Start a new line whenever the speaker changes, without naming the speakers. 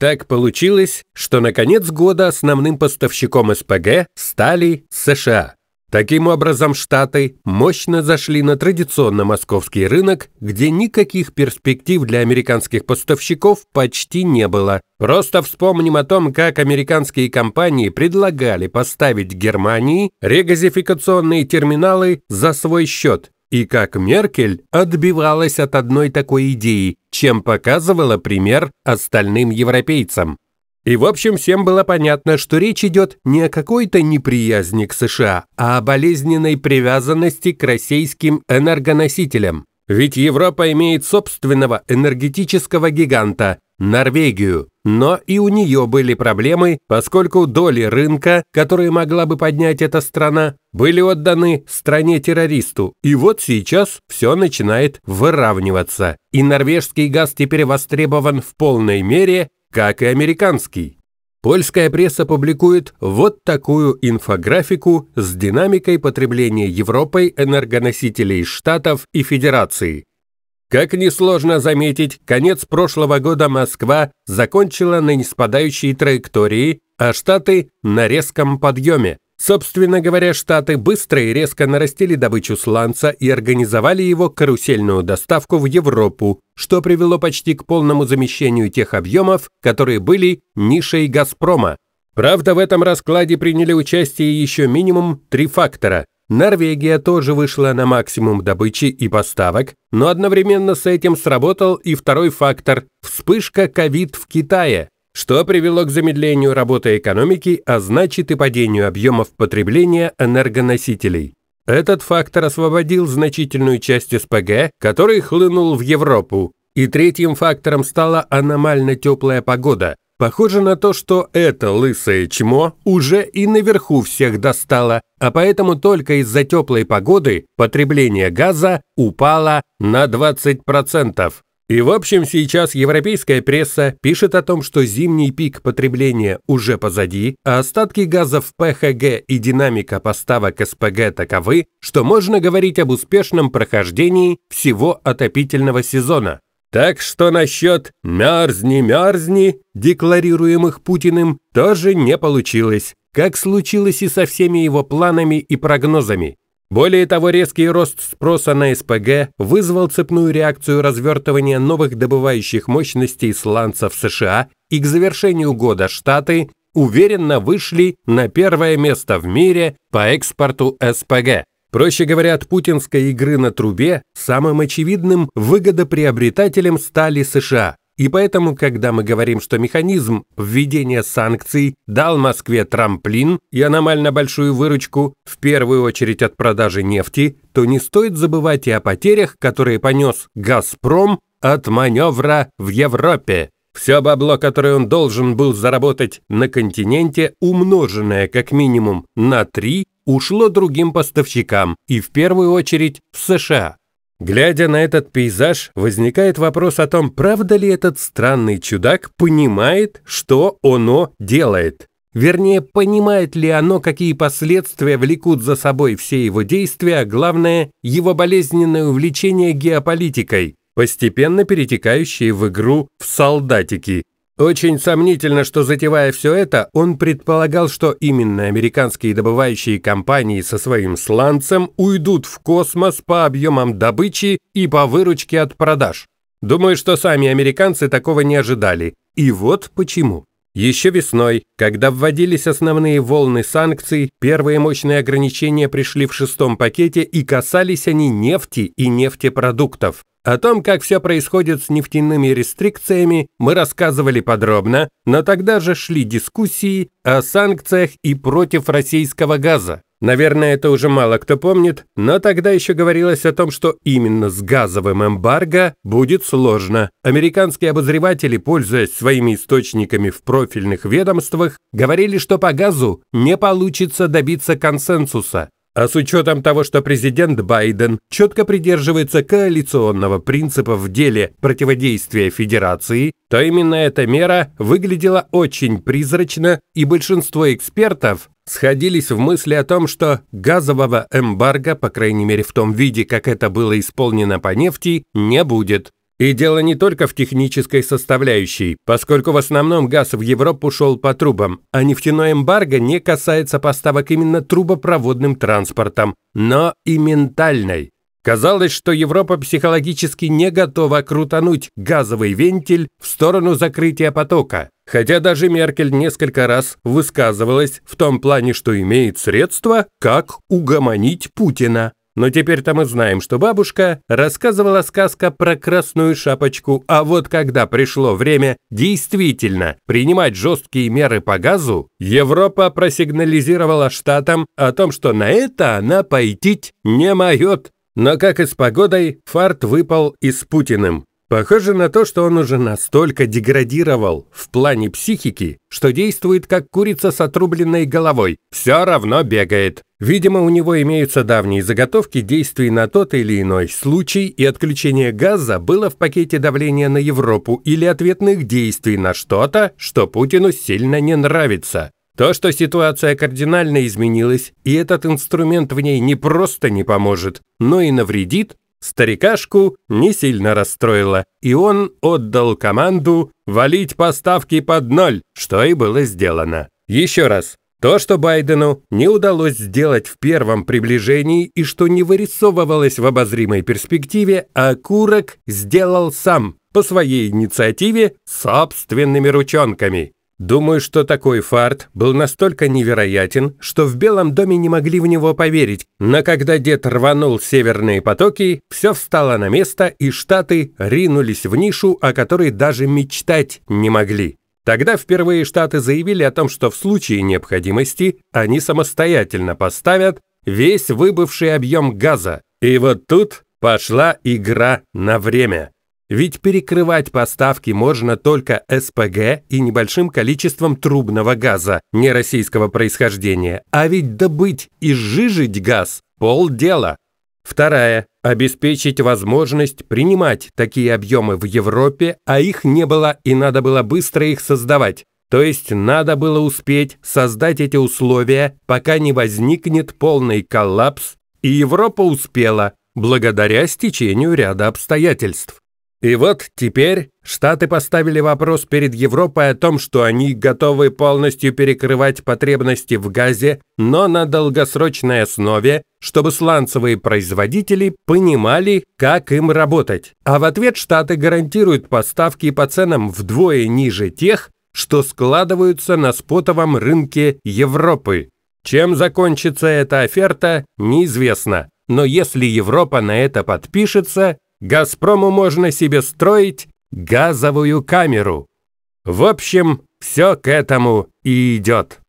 Так получилось, что на конец года основным поставщиком СПГ стали США. Таким образом, Штаты мощно зашли на традиционно московский рынок, где никаких перспектив для американских поставщиков почти не было. Просто вспомним о том, как американские компании предлагали поставить Германии регазификационные терминалы за свой счет и как Меркель отбивалась от одной такой идеи, чем показывала пример остальным европейцам. И в общем всем было понятно, что речь идет не о какой-то неприязни к США, а о болезненной привязанности к российским энергоносителям. Ведь Европа имеет собственного энергетического гиганта – Норвегию. Но и у нее были проблемы, поскольку доли рынка, которые могла бы поднять эта страна, были отданы стране-террористу. И вот сейчас все начинает выравниваться. И норвежский газ теперь востребован в полной мере, как и американский. Польская пресса публикует вот такую инфографику с динамикой потребления Европой энергоносителей Штатов и Федерации. Как несложно заметить, конец прошлого года Москва закончила на неспадающей траектории, а Штаты – на резком подъеме. Собственно говоря, Штаты быстро и резко нарастили добычу сланца и организовали его карусельную доставку в Европу, что привело почти к полному замещению тех объемов, которые были нишей «Газпрома». Правда, в этом раскладе приняли участие еще минимум три фактора. Норвегия тоже вышла на максимум добычи и поставок, но одновременно с этим сработал и второй фактор – вспышка ковид в Китае что привело к замедлению работы экономики, а значит и падению объемов потребления энергоносителей. Этот фактор освободил значительную часть СПГ, который хлынул в Европу. И третьим фактором стала аномально теплая погода. Похоже на то, что это лысое чмо уже и наверху всех достало, а поэтому только из-за теплой погоды потребление газа упало на 20%. И в общем сейчас европейская пресса пишет о том, что зимний пик потребления уже позади, а остатки газов ПХГ и динамика поставок СПГ таковы, что можно говорить об успешном прохождении всего отопительного сезона. Так что насчет «мерзни-мерзни», декларируемых Путиным, тоже не получилось, как случилось и со всеми его планами и прогнозами. Более того, резкий рост спроса на СПГ вызвал цепную реакцию развертывания новых добывающих мощностей сланцев США, и к завершению года Штаты уверенно вышли на первое место в мире по экспорту СПГ. Проще говоря, от путинской игры на трубе самым очевидным выгодоприобретателем стали США. И поэтому, когда мы говорим, что механизм введения санкций дал Москве трамплин и аномально большую выручку, в первую очередь от продажи нефти, то не стоит забывать и о потерях, которые понес «Газпром» от маневра в Европе. Все бабло, которое он должен был заработать на континенте, умноженное как минимум на 3, ушло другим поставщикам и в первую очередь в США. Глядя на этот пейзаж, возникает вопрос о том, правда ли этот странный чудак понимает, что оно делает. Вернее, понимает ли оно, какие последствия влекут за собой все его действия, а главное, его болезненное увлечение геополитикой, постепенно перетекающее в игру в солдатики, очень сомнительно, что затевая все это, он предполагал, что именно американские добывающие компании со своим сланцем уйдут в космос по объемам добычи и по выручке от продаж. Думаю, что сами американцы такого не ожидали. И вот почему. Еще весной, когда вводились основные волны санкций, первые мощные ограничения пришли в шестом пакете и касались они нефти и нефтепродуктов. О том, как все происходит с нефтяными рестрикциями, мы рассказывали подробно, но тогда же шли дискуссии о санкциях и против российского газа. Наверное, это уже мало кто помнит, но тогда еще говорилось о том, что именно с газовым эмбарго будет сложно. Американские обозреватели, пользуясь своими источниками в профильных ведомствах, говорили, что по газу не получится добиться консенсуса. А с учетом того, что президент Байден четко придерживается коалиционного принципа в деле противодействия Федерации, то именно эта мера выглядела очень призрачно, и большинство экспертов сходились в мысли о том, что газового эмбарго, по крайней мере в том виде, как это было исполнено по нефти, не будет. И дело не только в технической составляющей, поскольку в основном газ в Европу шел по трубам, а нефтяное эмбарго не касается поставок именно трубопроводным транспортом, но и ментальной. Казалось, что Европа психологически не готова крутануть газовый вентиль в сторону закрытия потока. Хотя даже Меркель несколько раз высказывалась в том плане, что имеет средства, как угомонить Путина. Но теперь-то мы знаем, что бабушка рассказывала сказка про красную шапочку, а вот когда пришло время действительно принимать жесткие меры по газу, Европа просигнализировала штатам о том, что на это она пойтить не моет. Но как и с погодой, фарт выпал и с Путиным. Похоже на то, что он уже настолько деградировал в плане психики, что действует как курица с отрубленной головой, все равно бегает. Видимо, у него имеются давние заготовки действий на тот или иной случай, и отключение газа было в пакете давления на Европу или ответных действий на что-то, что Путину сильно не нравится. То, что ситуация кардинально изменилась, и этот инструмент в ней не просто не поможет, но и навредит, Старикашку не сильно расстроило, и он отдал команду валить поставки под ноль, что и было сделано. Еще раз, то, что Байдену не удалось сделать в первом приближении и что не вырисовывалось в обозримой перспективе, а курок сделал сам по своей инициативе собственными ручонками. Думаю, что такой фарт был настолько невероятен, что в Белом доме не могли в него поверить, но когда дед рванул северные потоки, все встало на место, и Штаты ринулись в нишу, о которой даже мечтать не могли. Тогда впервые Штаты заявили о том, что в случае необходимости они самостоятельно поставят весь выбывший объем газа. И вот тут пошла игра на время. Ведь перекрывать поставки можно только СПГ и небольшим количеством трубного газа не российского происхождения. А ведь добыть и сжижить газ – полдела. Вторая – обеспечить возможность принимать такие объемы в Европе, а их не было и надо было быстро их создавать. То есть надо было успеть создать эти условия, пока не возникнет полный коллапс, и Европа успела, благодаря стечению ряда обстоятельств. И вот теперь Штаты поставили вопрос перед Европой о том, что они готовы полностью перекрывать потребности в газе, но на долгосрочной основе, чтобы сланцевые производители понимали, как им работать. А в ответ Штаты гарантируют поставки по ценам вдвое ниже тех, что складываются на спотовом рынке Европы. Чем закончится эта оферта, неизвестно. Но если Европа на это подпишется, Газпрому можно себе строить газовую камеру. В общем, все к этому и идет.